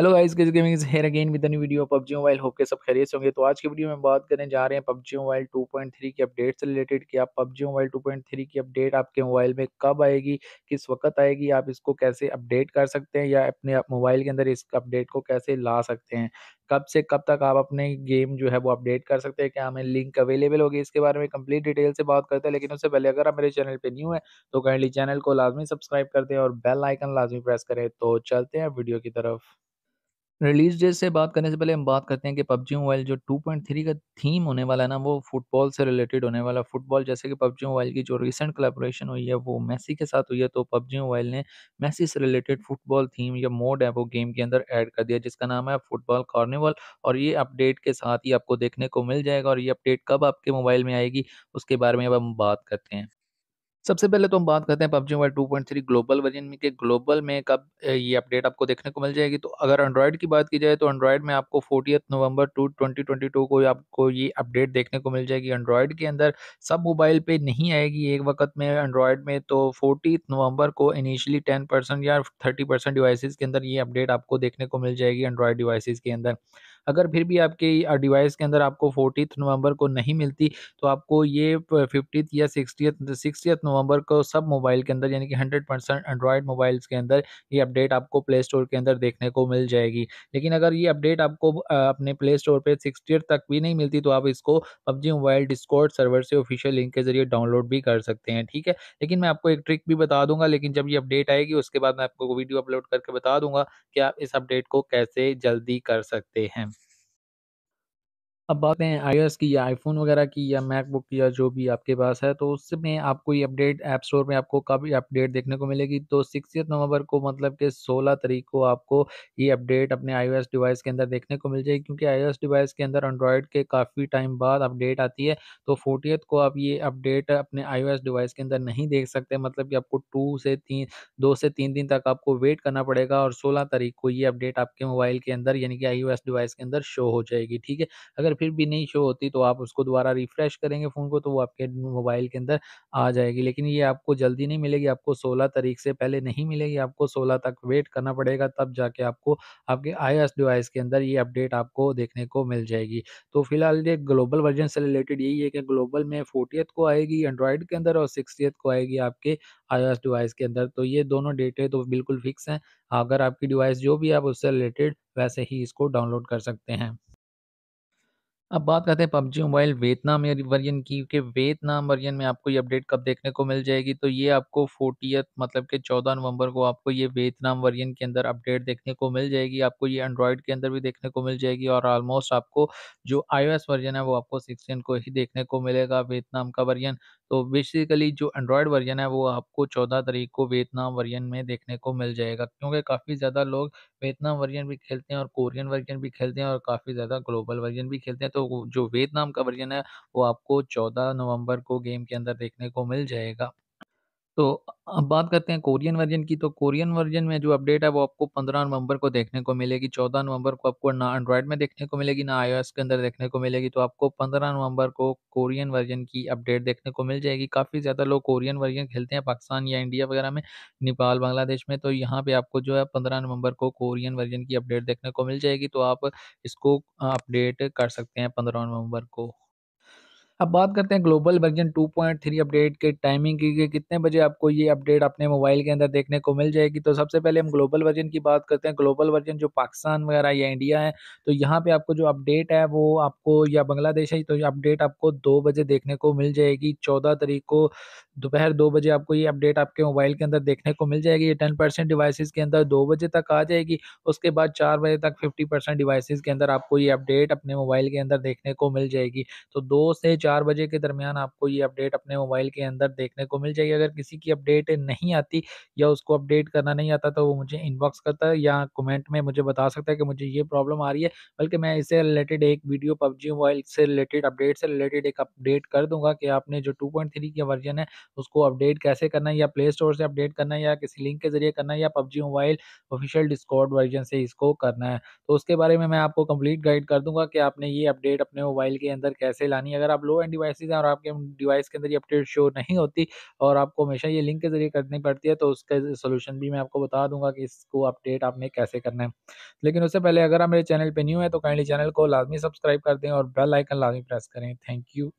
Hello guys guys gaming is here again with new video PUBG mobile hope के सब खैरियत से होंगे तो आज की वीडियो में बात करने जा रहे हैं पबजी मोबाइल 2.3 की अपडेट से रिलेटेड कि आप पबजी मोबाइल 2.3 की अपडेट आपके मोबाइल में कब आएगी किस वक्त आएगी आप इसको कैसे अपडेट कर सकते हैं या अपने मोबाइल के अंदर इस अपडेट को कैसे ला सकते हैं कब से कब तक आप अपने गेम जो है वो अपडेट कर सकते हैं क्या हमें लिंक अवेलेबल होगी इसके बारे में कंप्लीट डिटेल से बात करते हैं लेकिन उससे पहले अगर आप मेरे चैनल पे न्यू है तो काइंडली चैनल को लाजमी सब्सक्राइब कर दें और बेल आइकन लाजमी प्रेस करें तो चलते हैं वीडियो की तरफ रिलीज़ डेट से बात करने से पहले हम बात करते हैं कि पबजी मोबाइल जो 2.3 का थीम होने वाला है ना, वो फुटबॉल से रिलेटेड होने वाला है। फुटबॉल जैसे कि पबजी मोबाइल की जो रिसेंट कलेबोरेशन हुई है, वो मेसी के साथ हुई है, तो पबजी मोबाइल ने मेसी से रिलेटेड फुटबॉल थीम या मोड है, वो गेम के अंदर ऐड कर दिया, जिसका नाम है फुटबॉल कार्निवल और ये अपडेट के साथ ही आपको देखने को मिल जाएगा और ये अपडेट कब आपके मोबाइल में आएगी, उसके बारे में अब हम बात करते हैं। सबसे पहले तो हम बात करते हैं PUBG mobile three global version में के ग्लोबल में कब ये अपडेट आपको देखने को मिल जाएगी तो अगर एंड्रॉयड की बात की जाए तो एंड्रॉयड में आपको forty November two twenty twenty two को आपको ये अपडेट देखने को मिल जाएगी एंड्रॉयड के अंदर सब मोबाइल पे नहीं आएगी एक वक्त में एंड्रॉयड में तो फोर्टी नवंबर को इनिशियली टेन परसेंट या थर्टी परसेंट के अंदर ये अपडेट आपको देखने को मिल जाएगी एंड्रॉयड डिवाइसिस के अंदर अगर फिर भी आपके डिवाइस के अंदर आपको फोर्टीथ नवंबर को नहीं मिलती तो आपको ये फिफ्टीथ या सिक्सटियथ सिक्सटियथ नवंबर को सब मोबाइल के अंदर यानी कि हंड्रेड परसेंट एंड्रॉयड मोबाइल्स के अंदर ये अपडेट आपको प्ले स्टोर के अंदर देखने को मिल जाएगी लेकिन अगर ये अपडेट आपको अपने प्ले स्टोर पर सिक्सटियथ तक भी नहीं मिलती तो आप इसको पबजी मोबाइल डिस्कॉर्ड सर्वर से ऑफिशियल लिंक के जरिए डाउनलोड भी कर सकते हैं ठीक है लेकिन मैं आपको एक ट्रिक भी बता दूंगा लेकिन जब ये अपडेट आएगी उसके बाद मैं आपको वीडियो अपलोड करके बता दूंगा कि आप इस अपडेट को कैसे जल्दी कर सकते हैं अब बात हैं आई की या आईफोन वगैरह की या मैकबुक या जो भी आपके पास है तो उसमें आपको ये अपडेट ऐप स्टोर में आपको काफ़ी अपडेट देखने को मिलेगी तो सिक्स नवंबर को मतलब कि सोलह तारीख को आपको ये अपडेट अपने आई डिवाइस के अंदर देखने को मिल जाएगी क्योंकि आई डिवाइस के अंदर एंड्रॉयड के काफ़ी टाइम बाद अपडेट आती है तो फोर्टी को आप ये अपडेट अपने आई डिवाइस के अंदर नहीं देख सकते मतलब कि आपको टू से तीन दो से तीन दिन तक आपको वेट करना पड़ेगा और सोलह तारीख को ये अपडेट आपके मोबाइल के अंदर यानी कि आई डिवाइस के अंदर शो हो जाएगी ठीक है अगर फिर भी नहीं शो होती तो आप उसको दोबारा रिफ्रेश करेंगे फ़ोन को तो वो आपके मोबाइल के अंदर आ जाएगी लेकिन ये आपको जल्दी नहीं मिलेगी आपको सोलह तारीख से पहले नहीं मिलेगी आपको सोलह तक वेट करना पड़ेगा तब जाके आपको आपके आई डिवाइस के अंदर ये अपडेट आपको देखने को मिल जाएगी तो फिलहाल ये ग्लोबल वर्जन से रिलेटेड यही है कि ग्लोबल में फोर्टी को आएगी एंड्रॉयड के अंदर और सिक्सटी को आएगी आपके आई डिवाइस के अंदर तो ये दोनों डेटें तो बिल्कुल फिक्स हैं अगर आपकी डिवाइस जो भी आप उससे रिलेटेड वैसे ही इसको डाउनलोड कर सकते हैं अब बात करते हैं पबजी मोबाइल वियतनाम वर्जन की कि वियतनाम वर्जन में आपको ये अपडेट कब देखने को मिल जाएगी, तो ये आपको फोर्टी मतलब कि 14 नवंबर को आपको ये वियतनाम वर्जन के अंदर अपडेट देखने को मिल जाएगी। आपको ये एंड्रॉयड के अंदर भी देखने को मिल जाएगी और ऑलमोस्ट आपको जो आई वर्जन है, वो आपको सिक्सटीन को ही देखने को मिलेगा वियतनाम का वर्जन। तो बेसिकली जो एंड्रॉयड वर्जन है वो आपको चौदह तारीख को वियतनाम वर्जन में देखने को मिल जाएगा क्योंकि काफ़ी ज़्यादा लोग वियतनाम वर्जन भी खेलते हैं और कोरियन वर्जन भी खेलते हैं और काफ़ी ज़्यादा ग्लोबल वर्जन भी खेलते हैं तो जो वियतनाम का वर्जन है वो आपको चौदह नवंबर को गेम के अंदर देखने को मिल जाएगा तो अब बात करते हैं कोरियन वर्ज़न की, तो कोरियन वर्ज़न में जो अपडेट है वो आपको 15 नवंबर को देखने को मिलेगी, 14 नवंबर को आपको ना एंड्रॉयड में देखने को मिलेगी, ना आईओएस के अंदर देखने को मिलेगी, तो आपको 15 नवंबर को कोरियन वर्ज़न की अपडेट देखने को मिल जाएगी। काफ़ी ज़्यादा लोग कोरियन वर्ज़न खेलते हैं पाकिस्तान या इंडिया वगैरह में, नेपाल, बांग्लादेश में, तो यहाँ पे आपको जो है पंद्रह नवंबर को कोरियन वर्ज़न की अपडेट देखने को मिल जाएगी, तो आप इसको अपडेट कर सकते हैं पंद्रह नवंबर को। अब बात करते हैं ग्लोबल वर्जन 2.3 अपडेट के टाइमिंग की कि कितने बजे आपको ये अपडेट अपने मोबाइल के अंदर देखने को मिल जाएगी तो सबसे पहले हम ग्लोबल वर्जन की बात करते हैं ग्लोबल वर्जन जो पाकिस्तान वगैरह या इंडिया है तो यहाँ पर आपको जो अपडेट है वो आपको या बांग्लादेश है तो ये अपडेट आपको दो बजे देखने को मिल जाएगी चौदह तारीख को दोपहर दो बजे आपको ये अपडेट आपके मोबाइल के अंदर देखने को मिल जाएगी ये टेन परसेंट डिवाइसेज के अंदर दो बजे तक आ जाएगी उसके बाद चार बजे तक फिफ्टी परसेंट डिवाइसेज के अंदर आपको ये अपडेट अपने मोबाइल के अंदर देखने को मिल जाएगी तो दो से चार चार बजे के दरमियान आपको ये अपडेट अपने मोबाइल के अंदर देखने को मिल जाएगी अगर किसी की अपडेट नहीं आती या उसको अपडेट करना नहीं आता तो वो मुझे इनबॉक्स करता है या कमेंट में मुझे बता सकता है कि मुझे ये प्रॉब्लम आ रही है बल्कि मैं इससे रिलेटेड एक वीडियो पबजी मोबाइल से रिलेटेड अपडेट से रिलेटेड एक अपडेट कर दूंगा कि आपने जो थ्री का वर्जन है उसको अपडेट कैसे करना है या प्ले स्टोर से अपडेट करना है या किसी लिंक के जरिए करना है या PUBG mobile official Discord version से इसको करना है तो उसके बारे में मैं आपको कंप्लीट गाइड कर दूंगा कि आपने ये अपडेट अपने मोबाइल के अंदर कैसे लानी है अगर आप लो एंड डिवाइसेज हैं और आपके डिवाइस के अंदर ये अपडेट शो नहीं होती और आपको हमेशा ये लिंक के ज़रिए करनी पड़ती है तो उसका सोल्यूशन भी मैं आपको बता दूंगा कि इसको अपडेट आपने कैसे करना है लेकिन उससे पहले अगर आप मेरे चैनल पर न्यू है तो काइंडली चैनल को लाजमी सब्सक्राइब कर दें और बेल आइकन लाजमी प्रेस करें थैंक यू